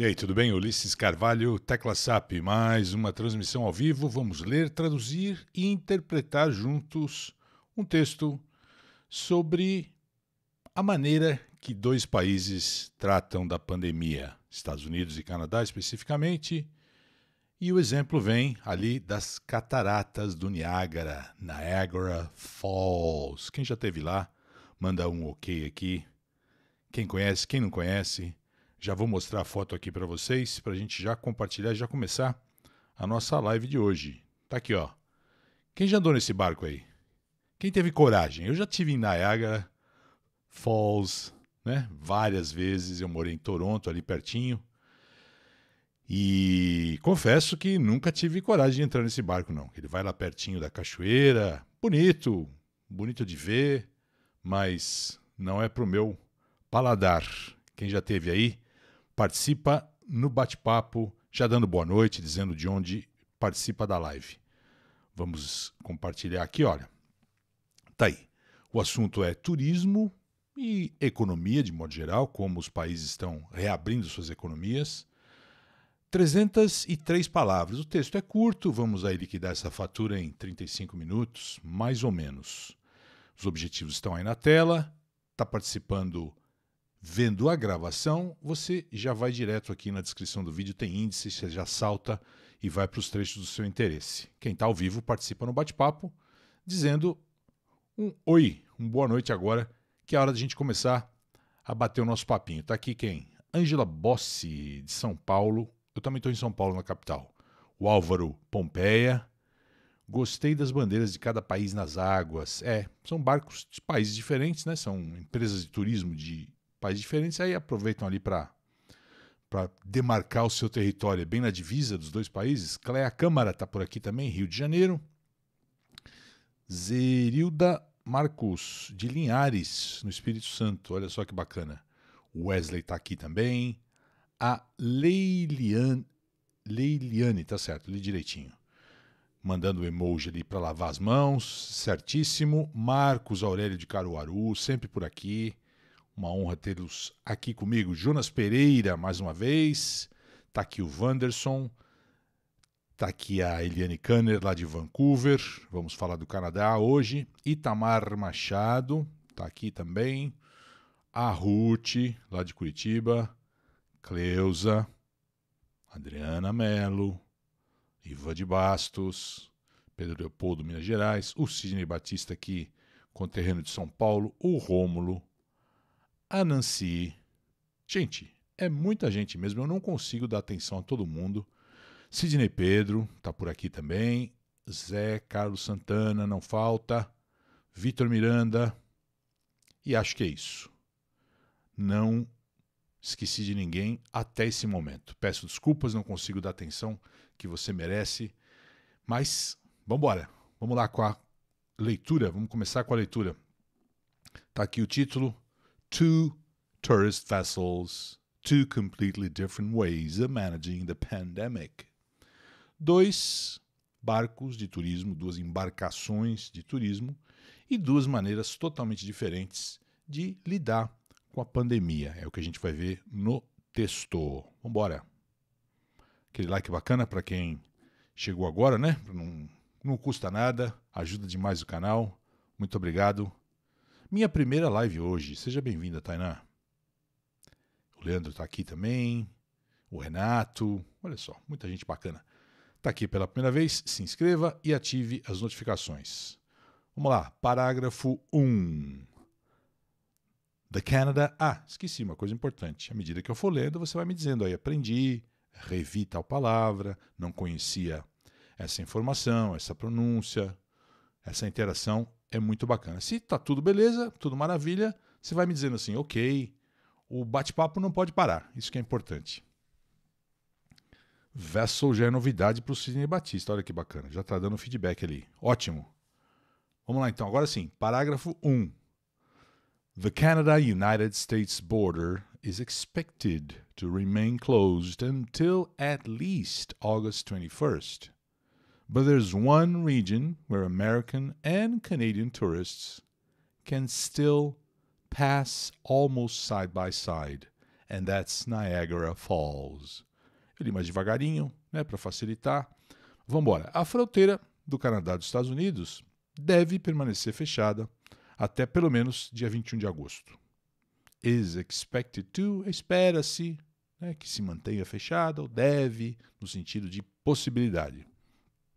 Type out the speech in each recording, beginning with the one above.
E aí, tudo bem? Ulisses Carvalho, Tecla SAP, mais uma transmissão ao vivo. Vamos ler, traduzir e interpretar juntos um texto sobre a maneira que dois países tratam da pandemia, Estados Unidos e Canadá especificamente. E o exemplo vem ali das cataratas do Niágara, Niagara Falls. Quem já esteve lá, manda um ok aqui. Quem conhece, quem não conhece, já vou mostrar a foto aqui para vocês, para a gente já compartilhar e já começar a nossa live de hoje. Tá aqui, ó. Quem já andou nesse barco aí? Quem teve coragem? Eu já tive em Niagara Falls, né? Várias vezes. Eu morei em Toronto, ali pertinho. E confesso que nunca tive coragem de entrar nesse barco, não. Ele vai lá pertinho da cachoeira. Bonito, bonito de ver, mas não é pro meu paladar. Quem já teve aí? participa no bate-papo, já dando boa noite, dizendo de onde participa da live. Vamos compartilhar aqui, olha. Tá aí. O assunto é turismo e economia de modo geral, como os países estão reabrindo suas economias. 303 palavras. O texto é curto, vamos aí liquidar essa fatura em 35 minutos, mais ou menos. Os objetivos estão aí na tela. Está participando Vendo a gravação, você já vai direto aqui na descrição do vídeo, tem índice, você já salta e vai para os trechos do seu interesse. Quem está ao vivo participa no bate-papo, dizendo um oi, um boa noite agora, que é a hora da gente começar a bater o nosso papinho. Está aqui quem? Ângela Bossi, de São Paulo. Eu também estou em São Paulo, na capital. O Álvaro Pompeia. Gostei das bandeiras de cada país nas águas. É, são barcos de países diferentes, né? São empresas de turismo de países diferentes, aí aproveitam ali para demarcar o seu território, é bem na divisa dos dois países. Cléa Câmara está por aqui também, Rio de Janeiro. Zerilda Marcos, de Linhares, no Espírito Santo. Olha só que bacana. Wesley está aqui também. A Leiliane, Leiliane, tá certo, li direitinho. Mandando o emoji ali para lavar as mãos, certíssimo. Marcos Aurélio de Caruaru, sempre por aqui. Uma honra tê-los aqui comigo. Jonas Pereira, mais uma vez. Está aqui o Wanderson. Tá aqui a Eliane Kanner, lá de Vancouver. Vamos falar do Canadá hoje. Itamar Machado, tá aqui também. A Ruth, lá de Curitiba. Cleusa. Adriana Melo. Ivan de Bastos. Pedro Leopoldo, Minas Gerais. O Sidney Batista aqui, com o terreno de São Paulo. O Rômulo a Gente, é muita gente mesmo, eu não consigo dar atenção a todo mundo. Sidney Pedro tá por aqui também. Zé Carlos Santana, não falta. Vitor Miranda. E acho que é isso. Não esqueci de ninguém até esse momento. Peço desculpas, não consigo dar atenção que você merece. Mas vamos embora. Vamos lá com a leitura. Vamos começar com a leitura. Tá aqui o título two tourist vessels, two completely different ways of managing the pandemic. Dois barcos de turismo, duas embarcações de turismo e duas maneiras totalmente diferentes de lidar com a pandemia. É o que a gente vai ver no texto. Vamos embora. Aquele like bacana para quem chegou agora, né? Não, não custa nada, ajuda demais o canal. Muito obrigado. Minha primeira live hoje. Seja bem-vinda, Tainá. O Leandro está aqui também. O Renato. Olha só, muita gente bacana. Está aqui pela primeira vez. Se inscreva e ative as notificações. Vamos lá, parágrafo 1. The Canada. Ah, esqueci uma coisa importante. À medida que eu for lendo, você vai me dizendo aí, aprendi, revi tal palavra, não conhecia essa informação, essa pronúncia. Essa interação é muito bacana. Se tá tudo beleza, tudo maravilha, você vai me dizendo assim, ok, o bate-papo não pode parar, isso que é importante. Vessel já é novidade para o Sidney Batista, olha que bacana, já está dando feedback ali, ótimo. Vamos lá então, agora sim, parágrafo 1. The Canada-United States border is expected to remain closed until at least August 21st. But there's one region where American and Canadian tourists can still pass almost side by side, and that's Niagara Falls. Eu mais devagarinho, né, para facilitar. Vamos embora. A fronteira do Canadá e dos Estados Unidos deve permanecer fechada até pelo menos dia 21 de agosto. Is expected to, espera-se né, que se mantenha fechada, ou deve, no sentido de possibilidade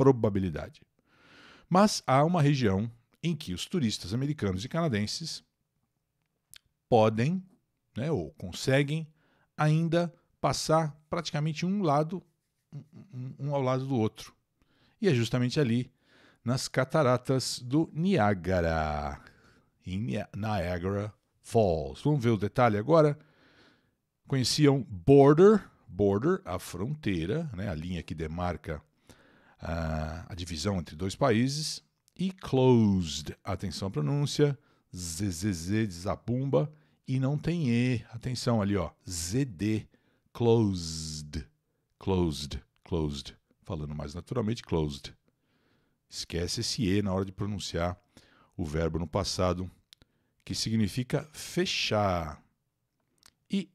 probabilidade. Mas há uma região em que os turistas americanos e canadenses podem, né, ou conseguem, ainda passar praticamente um lado um, ao lado do outro. E é justamente ali, nas cataratas do Niágara, em Niagara Falls. Vamos ver o detalhe agora. Conheciam border, border, a fronteira, né, a linha que demarca a, a divisão entre dois países, e closed, atenção à pronúncia, ZZZ de e não tem E, atenção ali, ó, ZD, closed, closed, closed, falando mais naturalmente, closed. Esquece esse E na hora de pronunciar o verbo no passado, que significa fechar. E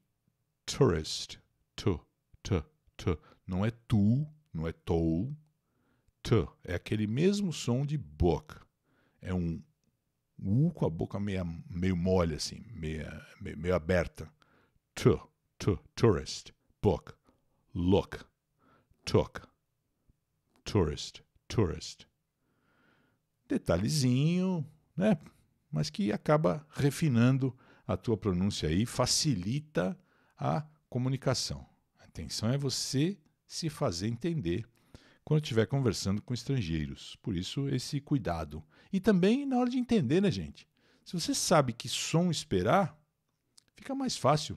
tourist, tu, tu, tu, não é tu, não é tou, t é aquele mesmo som de boca. É um u com a boca meia, meio mole, assim, meia, meio, meio aberta. T, t, tourist, book, look, took, tourist, tourist. Detalhezinho, né? Mas que acaba refinando a tua pronúncia aí, facilita a comunicação. A intenção é você se fazer entender quando estiver conversando com estrangeiros. Por isso, esse cuidado. E também na hora de entender, né, gente? Se você sabe que som esperar, fica mais fácil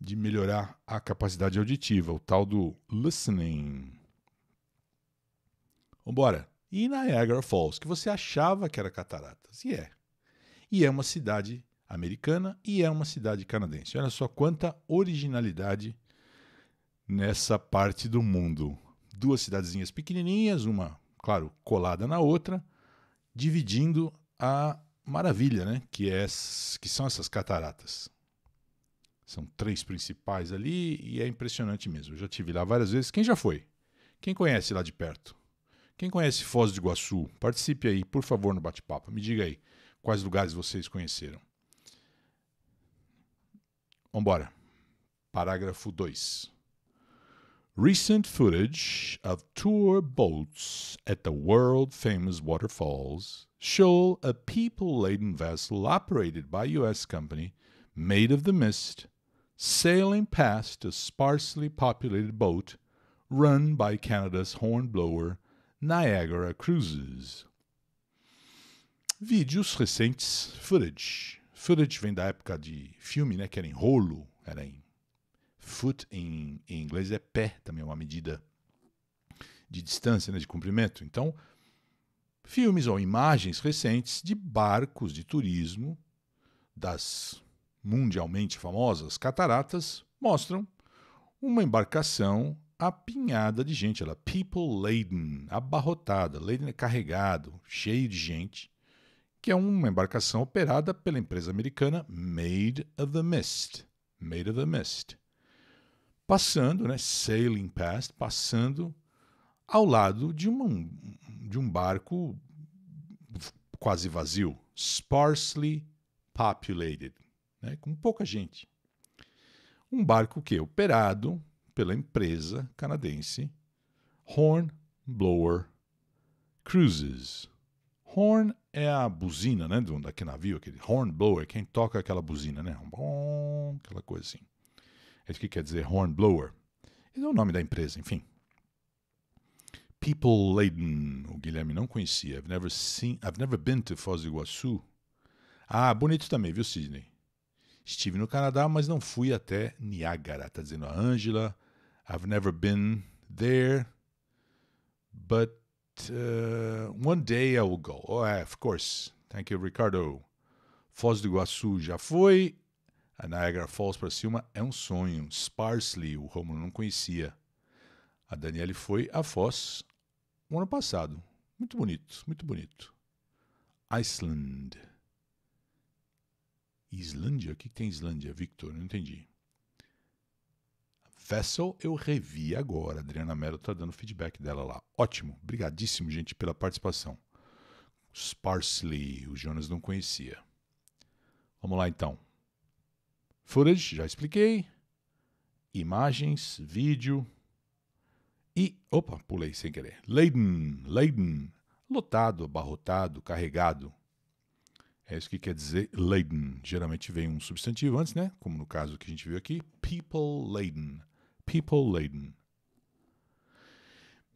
de melhorar a capacidade auditiva, o tal do listening. Vambora! E Niagara Falls, que você achava que era cataratas, e é. E é uma cidade americana e é uma cidade canadense. Olha só quanta originalidade nessa parte do mundo duas cidadezinhas pequenininhas, uma, claro, colada na outra, dividindo a maravilha, né? Que, é, que são essas cataratas. São três principais ali e é impressionante mesmo. Eu já tive lá várias vezes. Quem já foi? Quem conhece lá de perto? Quem conhece Foz do Iguaçu? Participe aí, por favor, no bate-papo. Me diga aí quais lugares vocês conheceram. Vambora. Parágrafo 2. Recent footage of tour boats at the world famous waterfalls show a people laden vessel operated by U.S. company, made of the mist, sailing past a sparsely populated boat run by Canada's hornblower Niagara Cruises. Vídeos recentes, footage. Footage vem da época de filme, né, que era em rolo, era em Foot em, em inglês é pé, também é uma medida de distância, né, de comprimento. Então, filmes ou imagens recentes de barcos de turismo das mundialmente famosas cataratas mostram uma embarcação apinhada de gente, ela é people laden, abarrotada, laden é carregado, cheio de gente, que é uma embarcação operada pela empresa americana Made of the Mist, Made of the Mist passando, né, sailing past, passando ao lado de, uma, de um barco quase vazio, sparsely populated, né, com pouca gente. Um barco que é operado pela empresa canadense Hornblower Cruises. Horn é a buzina, né, do, daquele navio, aquele hornblower, quem toca aquela buzina, né, aquela coisa assim isso é que quer dizer hornblower? Esse é o nome da empresa, enfim. People Laden, o Guilherme não conhecia. I've never seen, I've never been to Foz do Iguaçu. Ah, bonito também, viu, Sidney? Estive no Canadá, mas não fui até Niágara. Tá dizendo a Angela. I've never been there, but uh, one day I will go. Oh, yeah, of course. Thank you, Ricardo. Foz do Iguaçu já foi. A Niagara Falls para cima é um sonho. Sparsely, o Romulo não conhecia. A Daniele foi a Foz no um ano passado. Muito bonito, muito bonito. Iceland. Islândia? O que tem Islândia, Victor? Não entendi. Vessel eu revi agora. A Adriana Mello está dando feedback dela lá. Ótimo. Obrigadíssimo, gente, pela participação. Sparsely, o Jonas não conhecia. Vamos lá então. Footage, já expliquei. Imagens, vídeo. E, opa, pulei sem querer. Laden, laden. Lotado, abarrotado, carregado. É isso que quer dizer laden. Geralmente vem um substantivo antes, né? Como no caso que a gente viu aqui. People laden. People laden.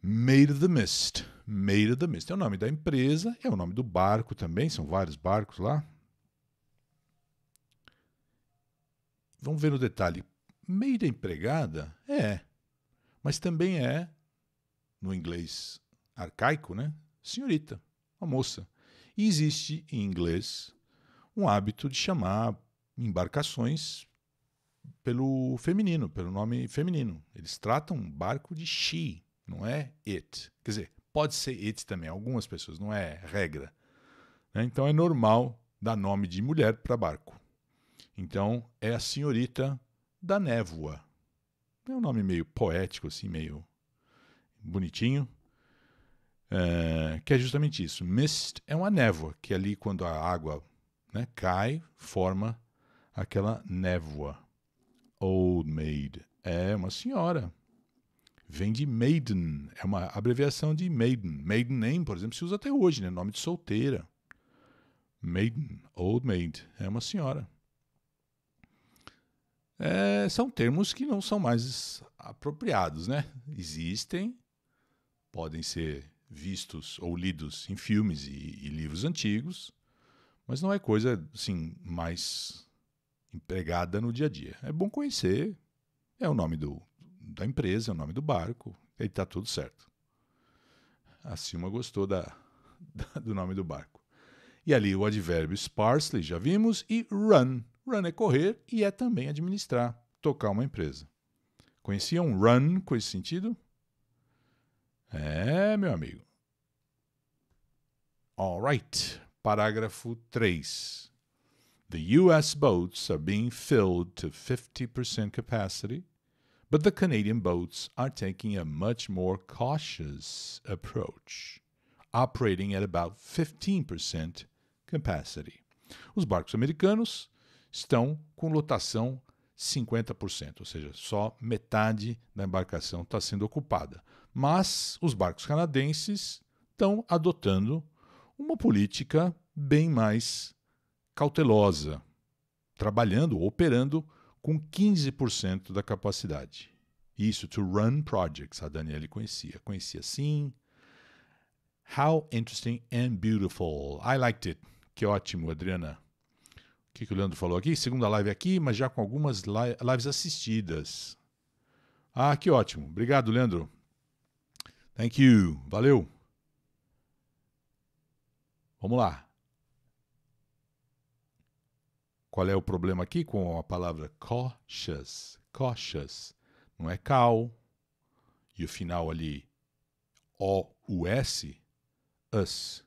Made of the Mist. Made of the Mist é o nome da empresa, é o nome do barco também, são vários barcos lá. vamos ver no detalhe. Meio da empregada é, mas também é, no inglês arcaico, né? Senhorita, uma moça. E existe em inglês um hábito de chamar embarcações pelo feminino, pelo nome feminino. Eles tratam um barco de she, não é it. Quer dizer, pode ser it também, algumas pessoas, não é regra. Né? Então é normal dar nome de mulher para barco. Então, é a senhorita da névoa. É um nome meio poético, assim, meio bonitinho. É, que é justamente isso. Mist é uma névoa, que é ali quando a água né, cai, forma aquela névoa. Old Maid é uma senhora. Vem de Maiden, é uma abreviação de Maiden. Maiden name, por exemplo, se usa até hoje, né? Nome de solteira. Maiden, Old Maid, é uma senhora é, são termos que não são mais apropriados, né? Existem, podem ser vistos ou lidos em filmes e, e livros antigos, mas não é coisa assim mais empregada no dia a dia. É bom conhecer, é o nome do, da empresa, é o nome do barco, e está tudo certo. A Silma gostou da, da, do nome do barco. E ali o advérbio sparsely, já vimos, e run, Run é correr e é também administrar, tocar uma empresa. Conheciam um run com esse sentido? É, meu amigo. Alright. Parágrafo 3. The US boats are being filled to 50% capacity, but the Canadian boats are taking a much more cautious approach, operating at about 15% capacity. Os barcos americanos estão com lotação 50%, ou seja, só metade da embarcação está sendo ocupada. Mas os barcos canadenses estão adotando uma política bem mais cautelosa, trabalhando, operando com 15% da capacidade. Isso, to run projects, a Daniele conhecia. Conhecia sim. How interesting and beautiful. I liked it. Que ótimo, Adriana. O que, que o Leandro falou aqui? Segunda live aqui, mas já com algumas lives assistidas. Ah, que ótimo. Obrigado, Leandro. Thank you. Valeu. Vamos lá. Qual é o problema aqui com a palavra cautious? Cautious. Não é cal. E o final ali, O-U-S, us.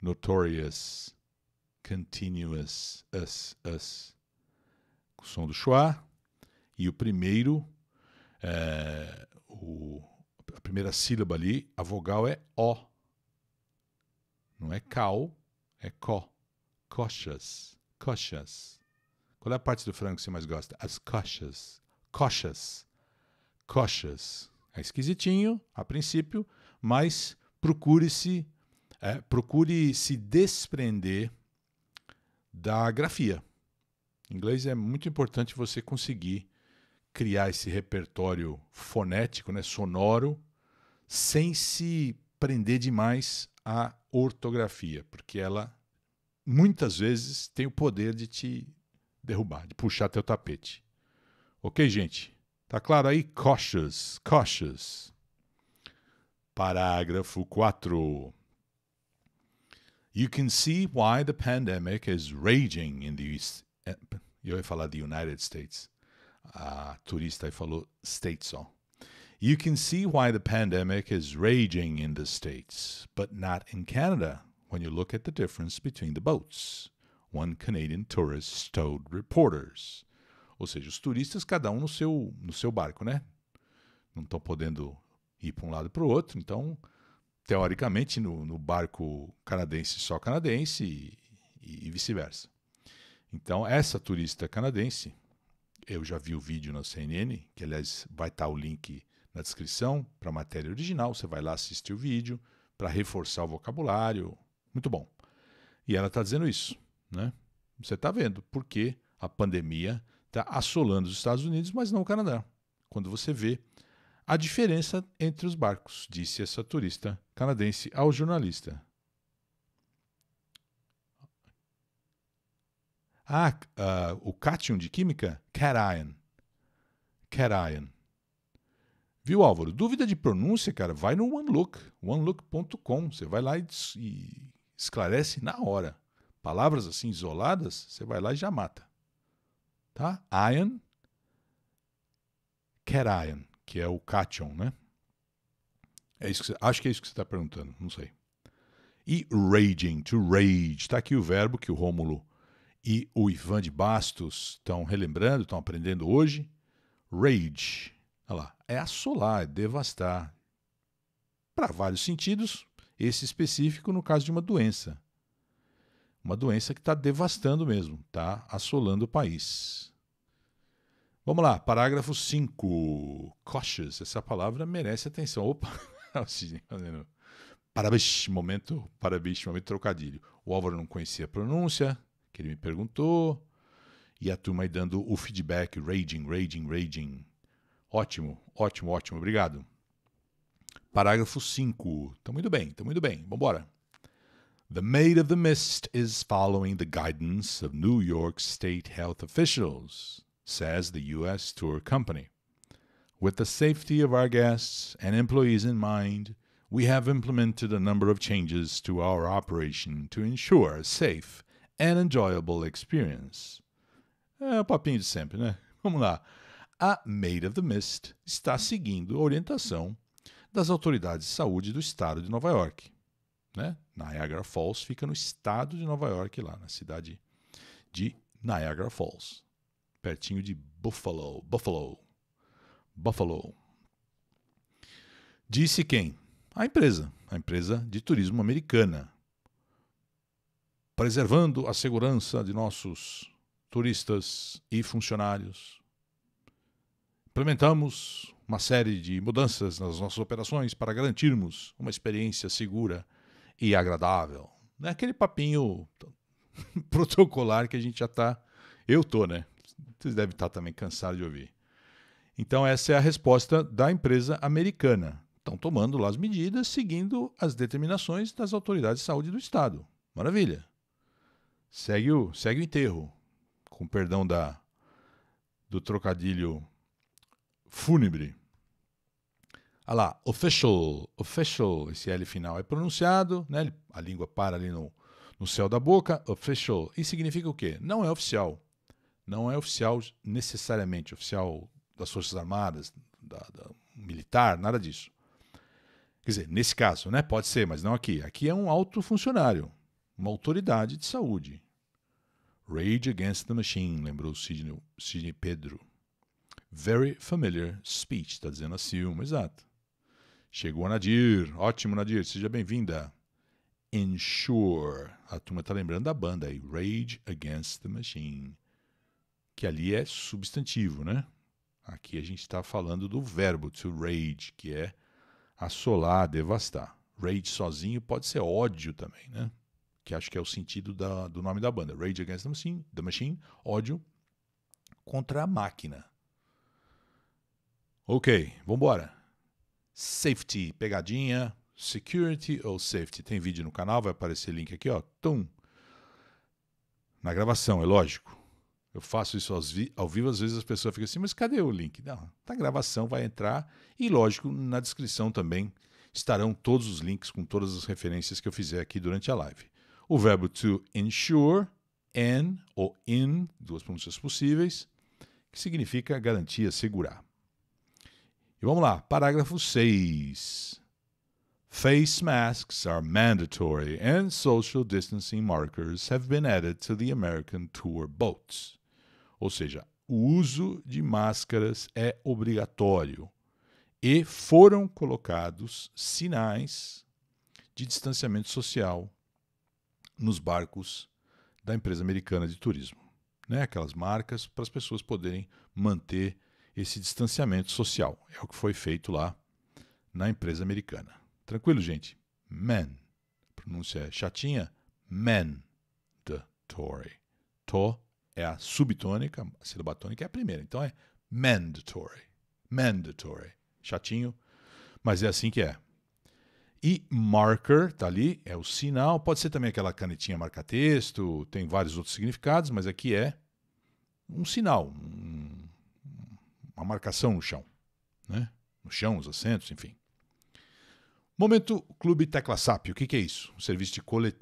Notorious. Continuous Us Us. O som do schwa. E o primeiro, é, o, a primeira sílaba ali, a vogal é O. Não é cal, é có. Coxas. Coxas. Qual é a parte do frango que você mais gosta? As coxas. Coxas. Coxas. É esquisitinho, a princípio, mas procure-se, é, procure se desprender da grafia. Em inglês é muito importante você conseguir criar esse repertório fonético, né, sonoro, sem se prender demais à ortografia, porque ela muitas vezes tem o poder de te derrubar, de puxar teu tapete. Ok, gente? Tá claro aí? Cautious, cautious. Parágrafo 4. You can see why the pandemic is raging in the East. Eh, eu ia falar the United States. A turista falou States só. You can see why the pandemic is raging in the States, but not in Canada when you look at the difference between the boats. One Canadian tourist told reporters. Ou seja, os turistas, cada um no seu, no seu barco, né? Não estão podendo ir para um lado para o outro, então teoricamente, no, no barco canadense só canadense e, e, e vice-versa. Então, essa turista canadense, eu já vi o vídeo na CNN, que aliás vai estar o link na descrição para a matéria original, você vai lá assistir o vídeo para reforçar o vocabulário. Muito bom. E ela está dizendo isso, né? Você está vendo porque a pandemia está assolando os Estados Unidos, mas não o Canadá. Quando você vê a diferença entre os barcos, disse essa turista canadense ao jornalista. Ah, uh, o cátion de química? Cation. Cation. Viu, Álvaro? Dúvida de pronúncia, cara? Vai no OneLook, onelook.com. Você vai lá e, e esclarece na hora. Palavras assim isoladas, você vai lá e já mata. Tá? Ion, cation que é o cátion, né? É isso que você, acho que é isso que você está perguntando, não sei. E raging, to rage, está aqui o verbo que o Rômulo e o Ivan de Bastos estão relembrando, estão aprendendo hoje. Rage, olha lá, é assolar, é devastar. Para vários sentidos, esse específico no caso de uma doença. Uma doença que está devastando mesmo, está assolando o país. Vamos lá, parágrafo 5. Cautious, essa palavra merece atenção. Opa, parabéns, momento, parabéns, momento trocadilho. O Álvaro não conhecia a pronúncia, que ele me perguntou, e a turma aí dando o feedback, raging, raging, raging. Ótimo, ótimo, ótimo, obrigado. Parágrafo 5. Tá muito bem, tá muito bem, vambora. The Maid of the Mist is following the guidance of New York State Health Officials says the U.S. tour company. With the safety of our guests and employees in mind, we have implemented a number of changes to our operation to ensure a safe and enjoyable experience. É o papinho de sempre, né? Vamos lá. A Maid of the Mist está seguindo a orientação das autoridades de saúde do estado de Nova York. Né? Niagara Falls fica no estado de Nova York, lá na cidade de Niagara Falls pertinho de Buffalo. Buffalo. Buffalo. Disse quem? A empresa. A empresa de turismo americana. Preservando a segurança de nossos turistas e funcionários. Implementamos uma série de mudanças nas nossas operações para garantirmos uma experiência segura e agradável. Não é aquele papinho protocolar que a gente já está. Eu tô, né? Vocês devem estar também cansados de ouvir. Então, essa é a resposta da empresa americana. Estão tomando lá as medidas, seguindo as determinações das autoridades de saúde do Estado. Maravilha. Segue o, segue o enterro. Com perdão da, do trocadilho fúnebre. Olha ah lá, official, official, esse L final é pronunciado, né? A língua para ali no, no céu da boca, official. E significa o quê? Não é oficial não é oficial necessariamente, oficial das Forças Armadas, da, da, militar, nada disso. Quer dizer, nesse caso, né? Pode ser, mas não aqui. Aqui é um alto funcionário, uma autoridade de saúde. Rage Against the Machine, lembrou Sidney, Sidney Pedro. Very familiar speech, está dizendo a Silma, exato. Chegou a Nadir, ótimo Nadir, seja bem-vinda. Ensure, a turma está lembrando da banda aí, Rage Against the Machine que ali é substantivo, né? Aqui a gente está falando do verbo to rage, que é assolar, devastar. Rage sozinho pode ser ódio também, né? Que acho que é o sentido da, do nome da banda. Rage Against the Machine, the Machine, ódio contra a máquina. Ok, vamos embora. Safety, pegadinha. Security ou safety. Tem vídeo no canal, vai aparecer link aqui, ó. Tum. Na gravação, é lógico. Eu faço isso ao vivo, às vezes as pessoas ficam assim, mas cadê o link? Não, tá gravação, vai entrar. E lógico, na descrição também estarão todos os links com todas as referências que eu fizer aqui durante a live. O verbo to ensure, and ou in, duas pronúncias possíveis, que significa garantia, segurar. E vamos lá, parágrafo 6. Face masks are mandatory, and social distancing markers have been added to the American tour boats. Ou seja, o uso de máscaras é obrigatório e foram colocados sinais de distanciamento social nos barcos da empresa americana de turismo. Né? Aquelas marcas para as pessoas poderem manter esse distanciamento social. É o que foi feito lá na empresa americana. Tranquilo, gente? Man. Pronúncia chatinha? Man. The Tory. To é a subtônica, a sílaba tônica é a primeira. Então é mandatory. Mandatory. Chatinho, mas é assim que é. E marker, tá ali, é o sinal. Pode ser também aquela canetinha marca-texto, tem vários outros significados, mas aqui é um sinal, um, uma marcação no chão. Né? No chão, os assentos, enfim. Momento Clube Tecla SAP. O que, que é isso? Um serviço de colet...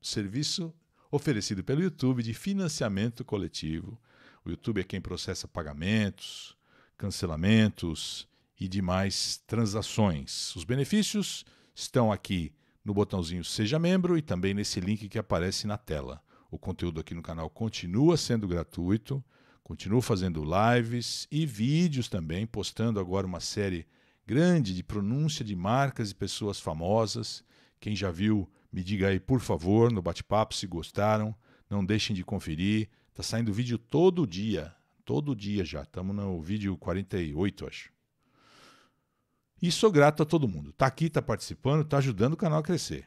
serviço oferecido pelo YouTube de financiamento coletivo. O YouTube é quem processa pagamentos, cancelamentos e demais transações. Os benefícios estão aqui no botãozinho Seja Membro e também nesse link que aparece na tela. O conteúdo aqui no canal continua sendo gratuito, continuo fazendo lives e vídeos também, postando agora uma série grande de pronúncia de marcas e pessoas famosas. Quem já viu, me diga aí, por favor, no bate-papo se gostaram. Não deixem de conferir. Tá saindo vídeo todo dia. Todo dia já. Estamos no vídeo 48, acho. E sou grato a todo mundo. Tá aqui, tá participando, tá ajudando o canal a crescer.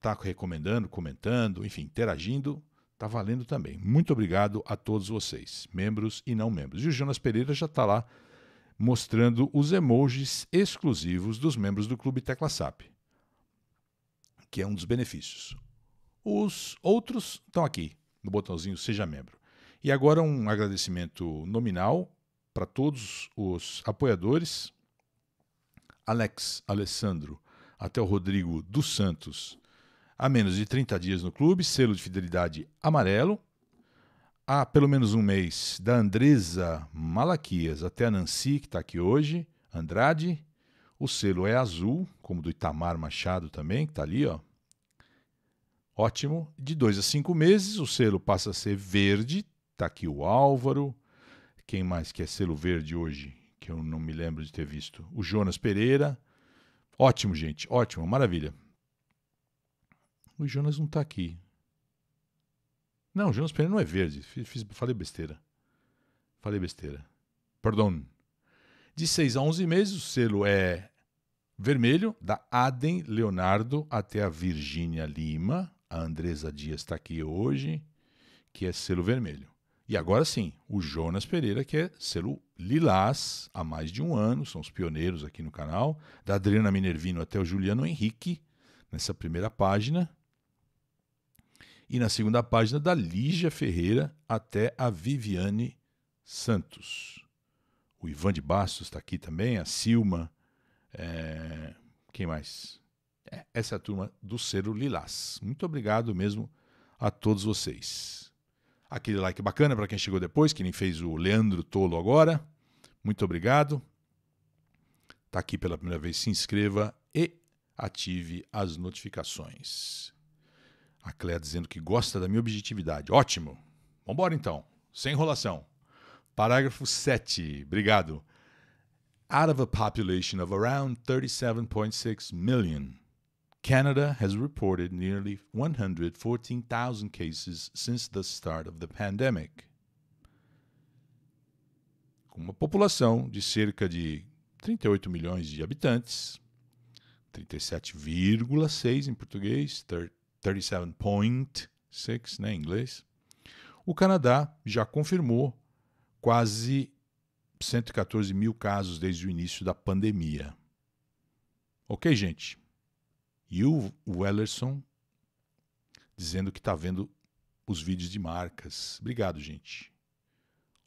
Tá recomendando, comentando, enfim, interagindo. Tá valendo também. Muito obrigado a todos vocês, membros e não membros. E o Jonas Pereira já tá lá mostrando os emojis exclusivos dos membros do Clube Tecla SAP, que é um dos benefícios. Os outros estão aqui, no botãozinho Seja Membro. E agora um agradecimento nominal para todos os apoiadores: Alex, Alessandro, até o Rodrigo dos Santos, há menos de 30 dias no clube, selo de fidelidade amarelo há pelo menos um mês, da Andresa Malaquias até a Nancy, que está aqui hoje, Andrade. O selo é azul, como do Itamar Machado também, que está ali, ó. Ótimo. De dois a cinco meses, o selo passa a ser verde. Está aqui o Álvaro. Quem mais quer selo verde hoje? Que eu não me lembro de ter visto. O Jonas Pereira. Ótimo, gente. Ótimo, maravilha. O Jonas não está aqui. Não, Jonas Pereira não é verde. Fiz, fiz, falei besteira. Falei besteira. Perdão. De 6 a 11 meses, o selo é vermelho, da Aden Leonardo até a Virgínia Lima. A Andresa Dias está aqui hoje, que é selo vermelho. E agora sim, o Jonas Pereira, que é selo lilás, há mais de um ano, são os pioneiros aqui no canal. Da Adriana Minervino até o Juliano Henrique, nessa primeira página. E na segunda página, da Lígia Ferreira até a Viviane Santos. O Ivan de Bastos está aqui também, a Silma. É... Quem mais? É, essa é a turma do Cero Lilás. Muito obrigado mesmo a todos vocês. Aquele like bacana para quem chegou depois, que nem fez o Leandro Tolo agora. Muito obrigado. Está aqui pela primeira vez, se inscreva e ative as notificações. A Cléa dizendo que gosta da minha objetividade. Ótimo. Vambora então, sem enrolação. Parágrafo 7. Obrigado. Out of a population of around 37.6 million, Canada has reported nearly 114,000 cases since the start of the pandemic. Com uma população de cerca de 38 milhões de habitantes, 37,6 em português, 37.6, né, em inglês. O Canadá já confirmou quase 114 mil casos desde o início da pandemia. Ok, gente? E o Wellerson dizendo que está vendo os vídeos de marcas. Obrigado, gente.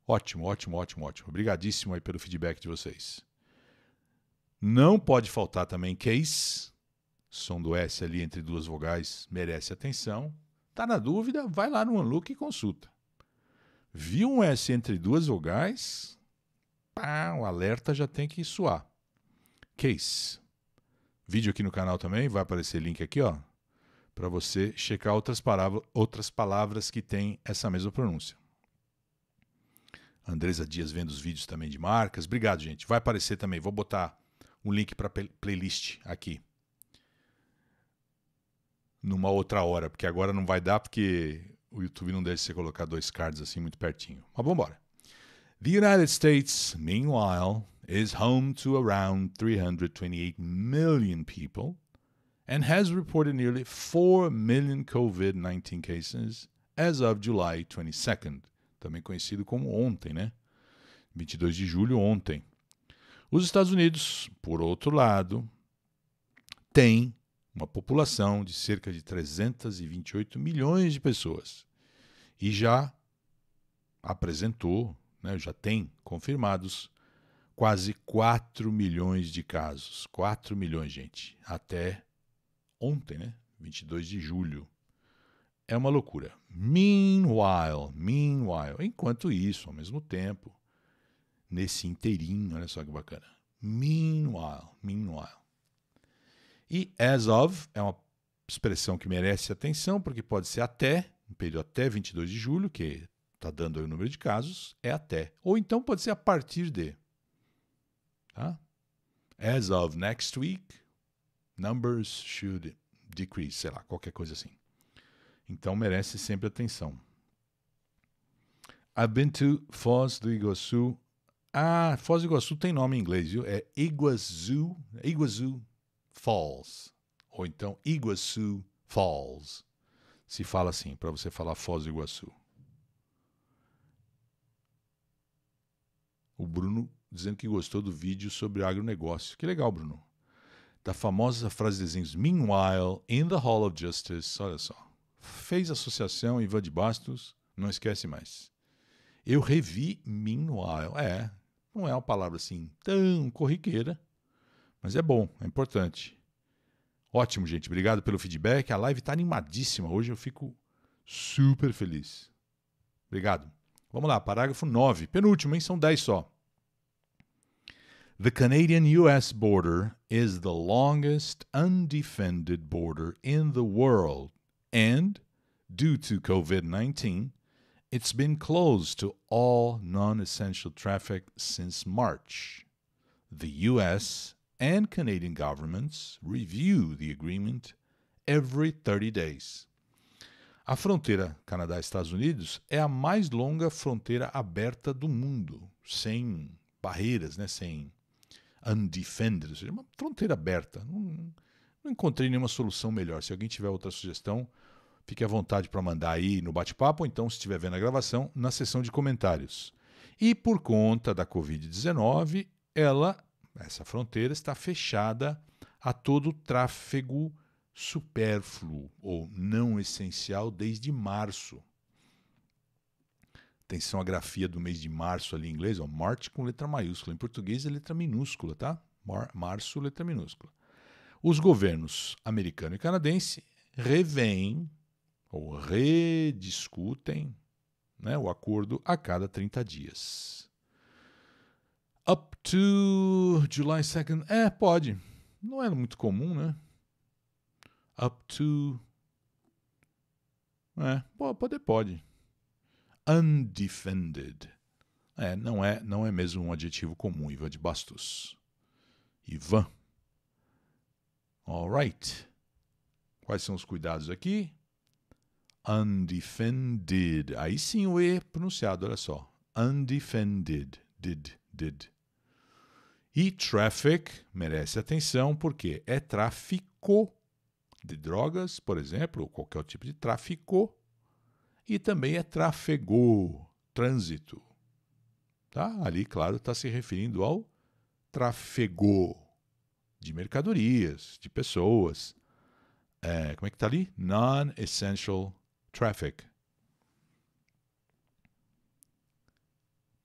Ótimo, ótimo, ótimo, ótimo. Obrigadíssimo aí pelo feedback de vocês. Não pode faltar também case som do S ali entre duas vogais merece atenção. Tá na dúvida? Vai lá no OneLook e consulta. Viu um S entre duas vogais? Pá, o alerta já tem que soar. Case. Vídeo aqui no canal também, vai aparecer link aqui, ó, para você checar outras, outras palavras que têm essa mesma pronúncia. Andresa Dias vendo os vídeos também de marcas. Obrigado, gente. Vai aparecer também, vou botar um link para playlist aqui numa outra hora, porque agora não vai dar, porque o YouTube não deixa você colocar dois cards assim muito pertinho. Mas vamos embora. The United States, meanwhile, is home to around 328 million people and has reported nearly 4 million COVID 19 cases as of July 22nd, também conhecido como ontem, né? 22 de julho, ontem. Os Estados Unidos, por outro lado, tem uma população de cerca de 328 milhões de pessoas. E já apresentou, né, já tem confirmados, quase 4 milhões de casos. 4 milhões, gente, até ontem, né? 22 de julho. É uma loucura. Meanwhile, meanwhile, enquanto isso, ao mesmo tempo, nesse inteirinho, olha só que bacana. Meanwhile, meanwhile e as of é uma expressão que merece atenção, porque pode ser até, um período até 22 de julho, que está dando aí o número de casos, é até. Ou então pode ser a partir de. Tá? As of next week, numbers should decrease, sei lá, qualquer coisa assim. Então merece sempre atenção. I've been to Foz do Iguaçu. Ah, Foz do Iguaçu tem nome em inglês, viu? É Iguazu, Iguazu Falls, ou então Iguaçu Falls. Se fala assim, para você falar Foz do Iguaçu. O Bruno dizendo que gostou do vídeo sobre agronegócio. Que legal, Bruno. Da famosa frase de desenhos Meanwhile, in the Hall of Justice, olha só. Fez associação Ivan de Bastos, não esquece mais. Eu revi Meanwhile. É, não é uma palavra assim tão corriqueira, mas é bom, é importante. Ótimo, gente. Obrigado pelo feedback. A live está animadíssima. Hoje eu fico super feliz. Obrigado. Vamos lá, parágrafo 9. Penúltimo, hein? São 10 só. The Canadian US border is the longest undefended border in the world, and, due to COVID 19, it's been closed to all non essential traffic since March. The US and Canadian governments review the agreement every 30 days. A fronteira Canadá-Estados Unidos é a mais longa fronteira aberta do mundo, sem barreiras, né, sem undefended, ou seja, uma fronteira aberta. Não, não encontrei nenhuma solução melhor. Se alguém tiver outra sugestão, fique à vontade para mandar aí no bate-papo, ou então, se estiver vendo a gravação, na seção de comentários. E por conta da Covid-19, ela essa fronteira está fechada a todo tráfego supérfluo ou não essencial desde março. Atenção à grafia do mês de março ali em inglês, ó, March com letra maiúscula. Em português é letra minúscula, tá? Mar março, letra minúscula. Os governos americano e canadense revêm ou rediscutem né, o acordo a cada 30 dias. Up to July 2nd. É, pode. Não é muito comum, né? Up to. É, pode, pode. Undefended. É, não é, não é mesmo um adjetivo comum, Ivan de Bastos. Ivan. Alright. Quais são os cuidados aqui? Undefended. Aí sim o E pronunciado, olha só. Undefended. Did, did. E traffic merece atenção porque é tráfico de drogas, por exemplo, qualquer tipo de tráfico, e também é trafegou, trânsito. Tá? Ali, claro, está se referindo ao trafegou de mercadorias, de pessoas. É, como é que está ali? Non-essential traffic.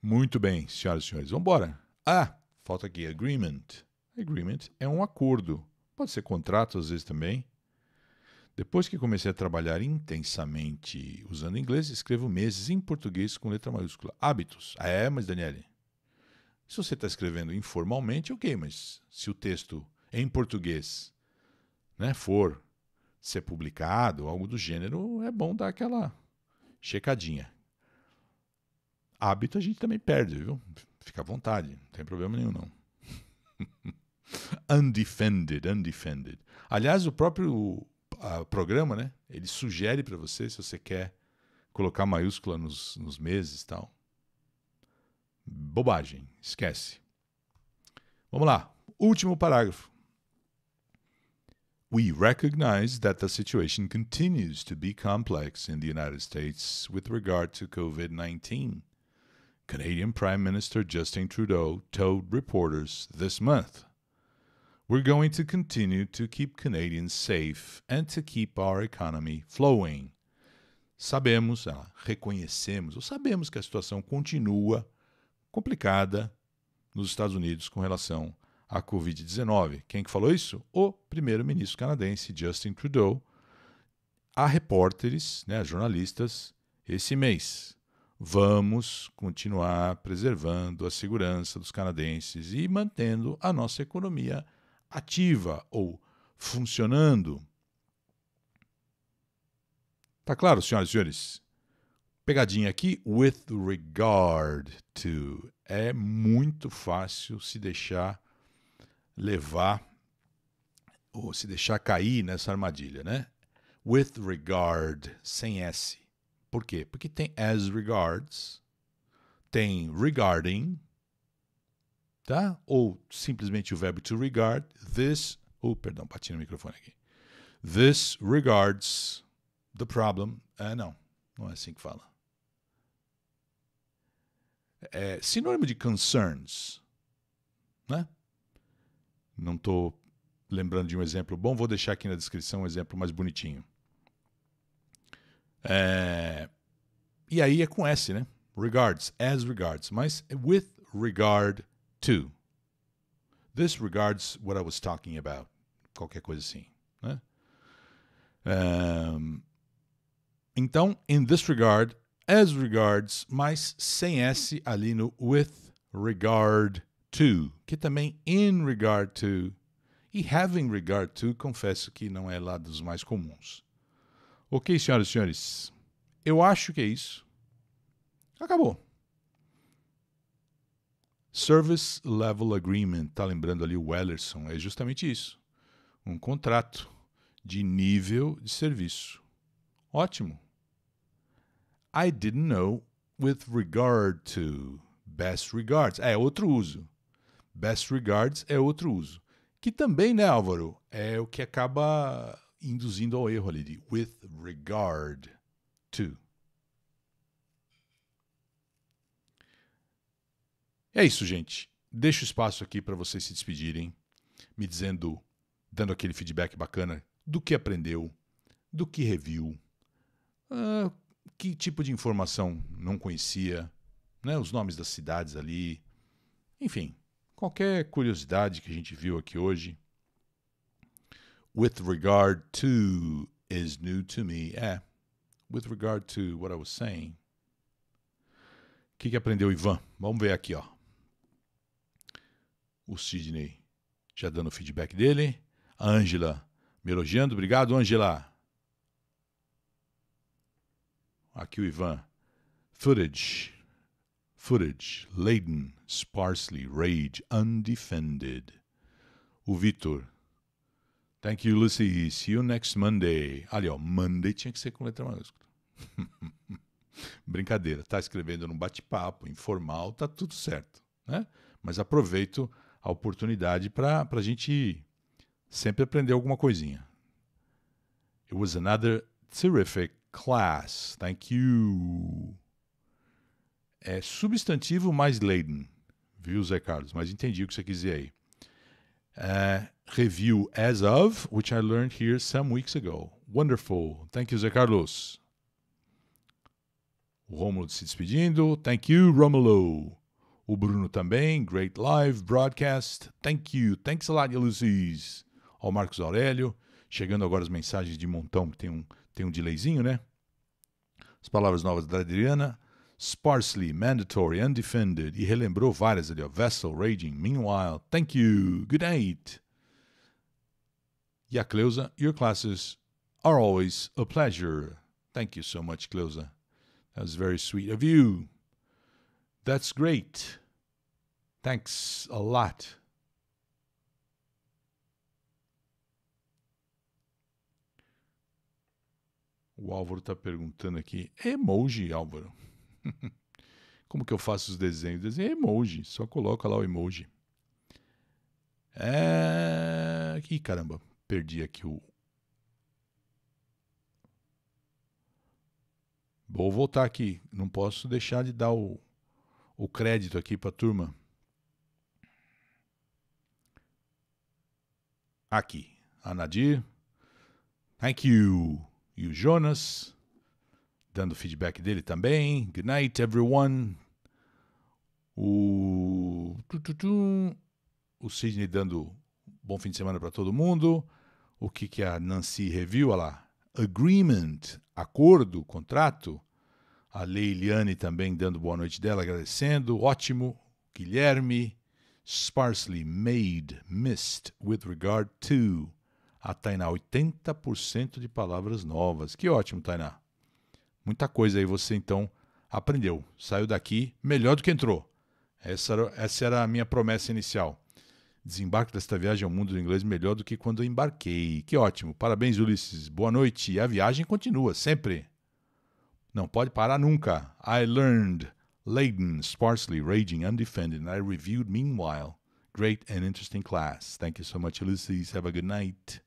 Muito bem, senhoras e senhores, vamos embora. Ah, Falta aqui agreement. Agreement é um acordo. Pode ser contrato às vezes também. Depois que comecei a trabalhar intensamente usando inglês, escrevo meses em português com letra maiúscula. Hábitos. Ah, é, mas Daniele, se você está escrevendo informalmente, ok, mas se o texto é em português né, for ser publicado, algo do gênero, é bom dar aquela checadinha. Hábito a gente também perde, viu? Fica à vontade, não tem problema nenhum, não. undefended, undefended. Aliás, o próprio programa, né? Ele sugere para você se você quer colocar maiúscula nos, nos meses e tal. Bobagem, esquece. Vamos lá, último parágrafo. We recognize that the situation continues to be complex in the United States with regard to COVID 19. Canadian Prime Minister Justin Trudeau told reporters this month. We're going to continue to keep Canadians safe and to keep our economy flowing. Sabemos, ah, reconhecemos, ou sabemos que a situação continua complicada nos Estados Unidos com relação à Covid-19. Quem que falou isso? O primeiro-ministro canadense Justin Trudeau a repórteres, né, a jornalistas, esse mês vamos continuar preservando a segurança dos canadenses e mantendo a nossa economia ativa ou funcionando. Tá claro, senhoras e senhores? Pegadinha aqui, with regard to. É muito fácil se deixar levar ou se deixar cair nessa armadilha, né? With regard, sem S. Por quê? Porque tem as regards, tem regarding, tá? Ou simplesmente o verbo to regard. This, oh, perdão, bati no microfone aqui. This regards the problem. Ah, não, não é assim que fala. É sinônimo de concerns, né? Não estou lembrando de um exemplo bom, vou deixar aqui na descrição um exemplo mais bonitinho. É... E aí é com S, né? Regards, as regards, mas with regard to. This regards what I was talking about. Qualquer coisa assim, né? Um... Então, in this regard, as regards, mas sem S ali no with regard to, que também in regard to. E having regard to, confesso que não é lá dos mais comuns. Ok, senhoras e senhores, eu acho que é isso. Acabou. Service Level Agreement, tá lembrando ali o Wellerson, é justamente isso. Um contrato de nível de serviço. Ótimo. I didn't know with regard to. Best regards é outro uso. Best regards é outro uso. Que também, né, Álvaro, é o que acaba induzindo ao erro ali de with regard to. É isso, gente. Deixo espaço aqui para vocês se despedirem, me dizendo, dando aquele feedback bacana do que aprendeu, do que reviu, uh, que tipo de informação não conhecia, né, os nomes das cidades ali, enfim, qualquer curiosidade que a gente viu aqui hoje, with regard to is new to me é with regard to what I was saying. O que, que aprendeu Ivan? Vamos ver aqui, ó. O Sidney já dando o feedback dele. A Ângela me elogiando. Obrigado, Ângela. Aqui o Ivan. Footage. Footage. Laden. Sparsely. Rage. Undefended. O Vitor. Thank you, Lucy. See you next Monday. Ali, ó, Monday tinha que ser com letra maiúscula. Brincadeira, tá escrevendo num bate-papo informal, tá tudo certo, né? Mas aproveito a oportunidade para a gente sempre aprender alguma coisinha. It was another terrific class. Thank you. É substantivo mais laden, viu, Zé Carlos? Mas entendi o que você quis dizer aí. Uh, review as of, which I learned here some weeks ago. Wonderful. Thank you, Zé Carlos. O Romulo se despedindo. Thank you, Romulo. O Bruno também. Great live broadcast. Thank you. Thanks a lot, Ulysses. Ao Marcos Aurélio. Chegando agora as mensagens de montão, que tem um, tem um delayzinho, né? As palavras novas da Adriana. Sparsely, Mandatory, Undefended, e relembrou várias ali, ó. Vessel, Raging, Meanwhile, Thank You, Good Night. E a Cleusa, Your classes are always a pleasure. Thank you so much, Cleusa. That was very sweet of you. That's great. Thanks a lot. O Álvaro está perguntando aqui. É emoji, Álvaro. Como que eu faço os desenhos? Desenho é emoji, só coloca lá o emoji. É... Ih, caramba, perdi aqui o... Vou voltar aqui, não posso deixar de dar o, o crédito aqui para a turma. Aqui, Anadir, thank you, e o Jonas dando feedback dele também. Good night, everyone. O, o Sidney dando bom fim de semana para todo mundo. O que, que a Nancy review? Olha lá. Agreement, acordo, contrato. A Leiliane também dando boa noite dela, agradecendo. Ótimo. Guilherme. Sparsely made, missed with regard to. A Tainá, 80% de palavras novas. Que ótimo, Tainá. Muita coisa aí você então aprendeu. Saiu daqui melhor do que entrou. Essa era, essa era a minha promessa inicial. Desembarque desta viagem ao mundo do inglês melhor do que quando embarquei. Que ótimo. Parabéns, Ulisses. Boa noite. E a viagem continua, sempre. Não pode parar nunca. I learned. Laden, sparsely, raging, undefended, and I reviewed meanwhile. Great and interesting class. Thank you so much, Ulysses. Have a good night.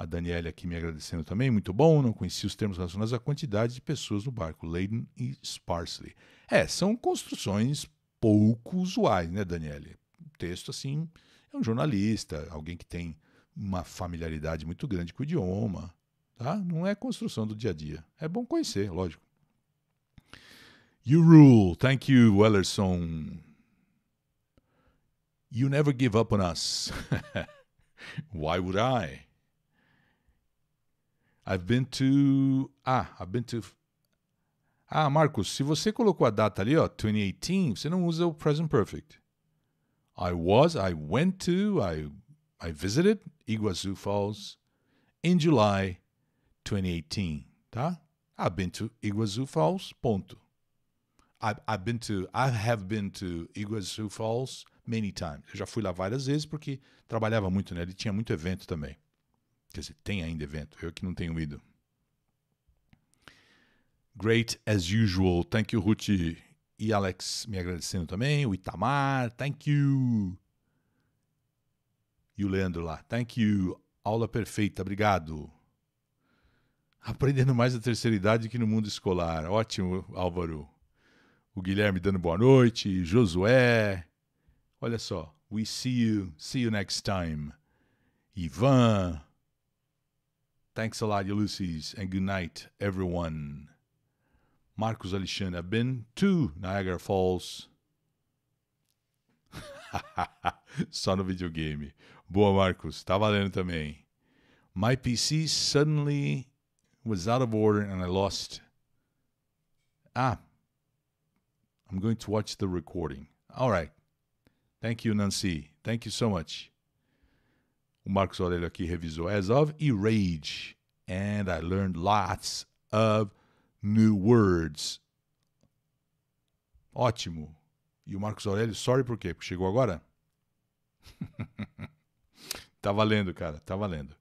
A Daniela aqui me agradecendo também, muito bom, não conhecia os termos relacionados à quantidade de pessoas no barco, laden e sparsely. É, são construções pouco usuais, né, Daniela? Um texto assim, é um jornalista, alguém que tem uma familiaridade muito grande com o idioma, tá? Não é construção do dia a dia. É bom conhecer, lógico. You rule. Thank you, Wellerson. You never give up on us. Why would I? I've been to. Ah, I've been to. Ah, Marcos, se você colocou a data ali, ó, 2018, você não usa o present perfect. I was, I went to, I, I visited Iguazu Falls in July 2018, tá? I've been to Iguazu Falls, ponto. I've, I've been to, I have been to Iguazu Falls many times. Eu já fui lá várias vezes porque trabalhava muito nele, né? tinha muito evento também. Quer dizer, tem ainda evento, eu que não tenho ido. Great as usual. Thank you, Ruth e Alex me agradecendo também. O Itamar, thank you. E o Leandro lá, thank you. Aula perfeita, obrigado. Aprendendo mais a terceira idade que no mundo escolar. Ótimo, Álvaro. O Guilherme dando boa noite. Josué. Olha só. We see you. See you next time. Ivan. Thanks a lot, Ulysses, and good night, everyone. Marcos Alexandre, I've been to Niagara Falls. Só no videogame. Boa, Marcos. Tá valendo também. My PC suddenly was out of order and I lost. Ah, I'm going to watch the recording. All right. Thank you, Nancy. Thank you so much. O Marcos Aurélio aqui revisou As Of e Rage. And I learned lots of new words. Ótimo. E o Marcos Aurélio, sorry por quê? Porque chegou agora? tá valendo, cara, tá valendo.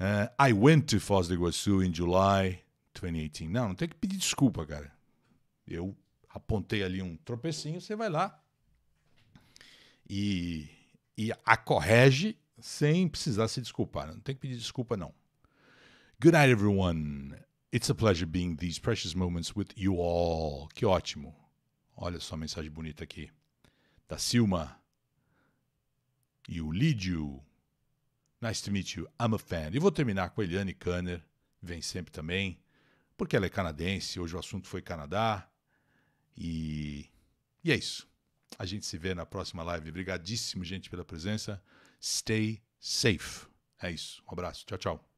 Uh, I went to Foz do Iguaçu in July 2018. Não, não tem que pedir desculpa, cara. Eu apontei ali um tropecinho, você vai lá e e a correge sem precisar se desculpar. Não tem que pedir desculpa, não. Good night, everyone. It's a pleasure being these precious moments with you all. Que ótimo. Olha só a mensagem bonita aqui. Da Silma. E o Lídio. Nice to meet you. I'm a fan. E vou terminar com a Eliane Kanner. Vem sempre também. Porque ela é canadense. Hoje o assunto foi Canadá. E, e é isso. A gente se vê na próxima live. Obrigadíssimo, gente, pela presença. Stay safe. É isso. Um abraço. Tchau, tchau.